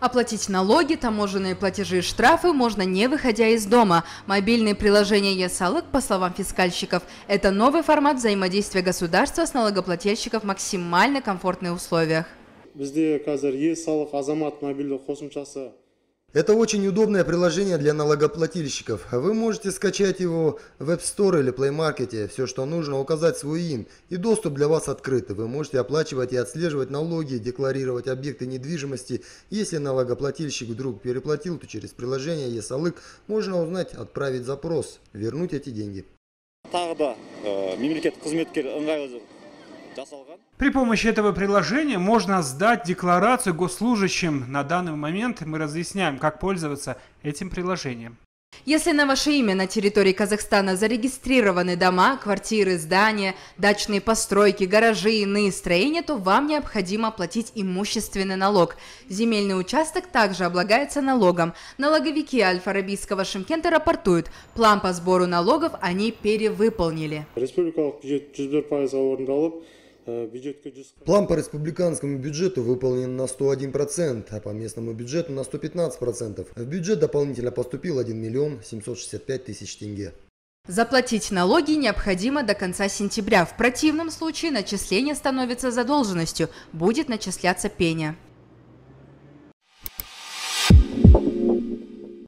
Оплатить налоги, таможенные платежи и штрафы можно не выходя из дома. Мобильные приложения «Ясалог», по словам фискальщиков, это новый формат взаимодействия государства с налогоплательщиков в максимально комфортных условиях. Это очень удобное приложение для налогоплательщиков. Вы можете скачать его в App Store или Play Market. Все, что нужно, указать свой ИН. И доступ для вас открыт. Вы можете оплачивать и отслеживать налоги, декларировать объекты недвижимости. Если налогоплательщик вдруг переплатил, то через приложение ЕСАЛЫК можно узнать, отправить запрос, вернуть эти деньги. Тағы да э, при помощи этого приложения можно сдать декларацию госслужащим. На данный момент мы разъясняем, как пользоваться этим приложением. Если на ваше имя на территории Казахстана зарегистрированы дома, квартиры, здания, дачные постройки, гаражи и иные строения, то вам необходимо платить имущественный налог. Земельный участок также облагается налогом. Налоговики альфа фарабийского Шимкента рапортуют, план по сбору налогов они перевыполнили. Республикалық бюджет 101% Э, План по республиканскому бюджету выполнен на 101%, а по местному бюджету на 115%. В бюджет дополнительно поступил 1 миллион 765 тысяч тенге. Заплатить налоги необходимо до конца сентября. В противном случае начисление становится задолженностью, будет начисляться пеня.